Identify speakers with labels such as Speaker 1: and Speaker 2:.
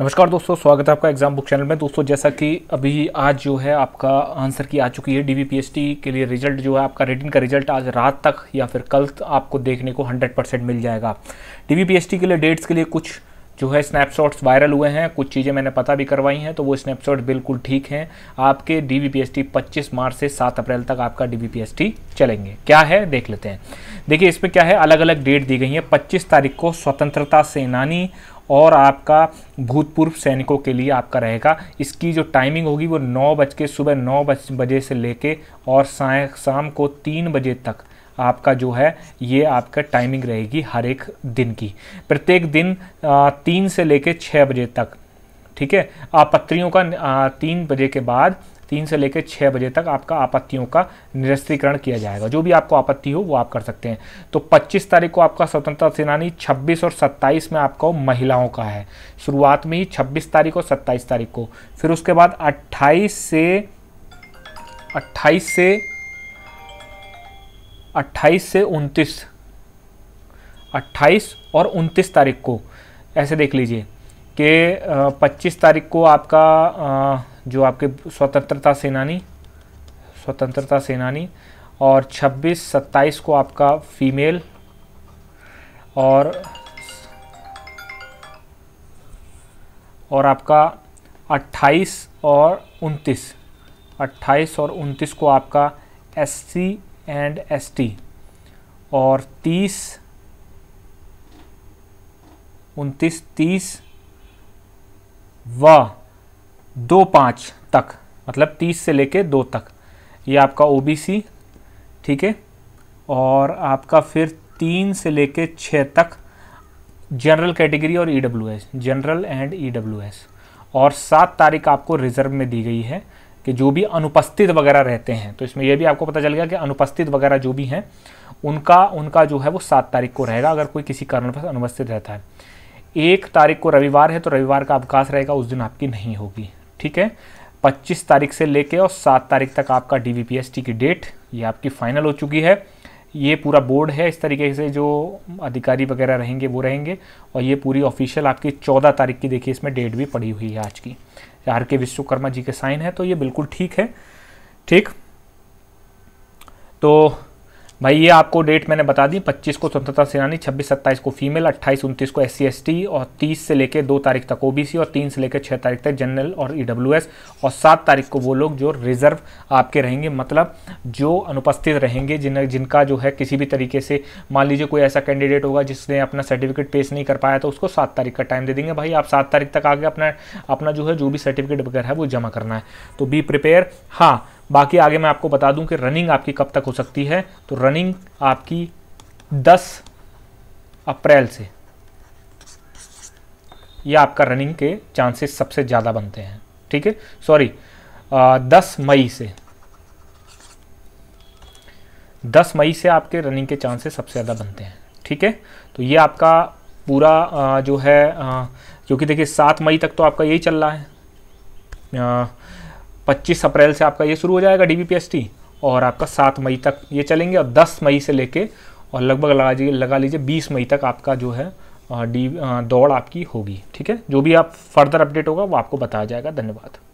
Speaker 1: नमस्कार दोस्तों स्वागत है आपका एग्जाम बुक चैनल में दोस्तों जैसा कि अभी आज जो है आपका आंसर की आ चुकी है डीवीपीएसटी के लिए रिजल्ट जो है आपका रिटिन का रिजल्ट आज रात तक या फिर कल आपको देखने को 100 परसेंट मिल जाएगा डीवीपीएसटी के लिए डेट्स के लिए कुछ जो है स्नैपशॉट्स वायरल हुए हैं कुछ चीज़ें मैंने पता भी करवाई हैं तो वो स्नैपशॉट बिल्कुल ठीक हैं आपके D V P S T पच्चीस मार्च से सात अप्रैल तक आपका D V P S T चलेंगे क्या है देख लेते हैं देखिए इसमें क्या है अलग अलग डेट दी गई है पच्चीस तारीख को स्वतंत्रता सेनानी और आपका भूतपूर्व सैनिकों के लिए आपका रहेगा इसकी जो टाइमिंग होगी वो नौ बज के सुबह नौ बजे से लेके और साय शाम को तीन बजे तक आपका जो है ये आपका टाइमिंग रहेगी हर एक दिन की प्रत्येक दिन तीन से लेके छः बजे तक ठीक है आप पत्रियों का तीन बजे के बाद तीन से लेकर छः बजे तक आपका आपत्तियों का निरस्त्रीकरण किया जाएगा जो भी आपको आपत्ति हो वो आप कर सकते हैं तो 25 तारीख को आपका स्वतंत्रता सेनानी 26 और 27 में आपका महिलाओं का है शुरुआत में ही 26 तारीख और 27 तारीख को फिर उसके बाद 28 से 28 से 28 से 29 28 और 29 तारीख को ऐसे देख लीजिए कि 25 तारीख को आपका जो आपके स्वतंत्रता सेनानी स्वतंत्रता सेनानी और 26 27 को आपका फीमेल और और आपका 28 और 29 28 और 29 को आपका S C and S T और 30 उनतीस तीस व दो पाँच तक मतलब तीस से लेके दो तक ये आपका ओबीसी ठीक है और आपका फिर तीन से लेके छः तक जनरल कैटेगरी और ईडब्ल्यूएस जनरल एंड ईडब्ल्यूएस और सात तारीख आपको रिजर्व में दी गई है कि जो भी अनुपस्थित वगैरह रहते हैं तो इसमें यह भी आपको पता चल गया कि अनुपस्थित वगैरह जो भी हैं उनका उनका जो है वो सात तारीख को रहेगा अगर कोई किसी कारण अनुपस्थित रहता है एक तारीख को रविवार है तो रविवार का अवकाश रहेगा उस दिन आपकी नहीं होगी ठीक है 25 तारीख से लेके और 7 तारीख तक आपका डी की डेट ये आपकी फाइनल हो चुकी है ये पूरा बोर्ड है इस तरीके से जो अधिकारी वगैरह रहेंगे वो रहेंगे और ये पूरी ऑफिशियल आपकी चौदह तारीख की देखिए इसमें डेट भी पड़ी हुई है आज की आर के विश्वकर्मा जी के साइन है तो ये बिल्कुल ठीक है ठीक तो भाई ये आपको डेट मैंने बता दी 25 को स्वतंत्रता सेनानी 26 सत्ताईस को फीमेल 28 29 को एस सी और 30 से लेकर दो तारीख तक ओबीसी और 3 से लेकर 6 तारीख तक जनरल और ईडब्ल्यूएस e और 7 तारीख को वो लोग जो रिजर्व आपके रहेंगे मतलब जो अनुपस्थित रहेंगे जिन जिनका जो है किसी भी तरीके से मान लीजिए कोई ऐसा कैंडिडेट होगा जिसने अपना सर्टिफिकेट पेश नहीं कर पाया तो उसको सात तारीख का टाइम दे देंगे भाई आप सात तारीख तक आगे अपना अपना जो है जो भी सर्टिफिकेट वगैरह है वो जमा करना है तो बी प्रिपेयर हाँ बाकी आगे मैं आपको बता दूं कि रनिंग आपकी कब तक हो सकती है तो रनिंग आपकी 10 अप्रैल से यह आपका रनिंग के चांसेस सबसे ज़्यादा बनते हैं ठीक है सॉरी दस मई से दस मई से आपके रनिंग के चांसेस सबसे ज़्यादा बनते हैं ठीक है तो ये आपका पूरा जो है क्योंकि देखिए सात मई तक तो आपका यही चल रहा है आ, 25 अप्रैल से आपका ये शुरू हो जाएगा डी और आपका सात मई तक ये चलेंगे और दस मई से लेके और लगभग लगा लीजिए लगा लीजिए बीस मई तक आपका जो है डी दौड़ आपकी होगी ठीक है जो भी आप फर्दर अपडेट होगा वो आपको बताया जाएगा धन्यवाद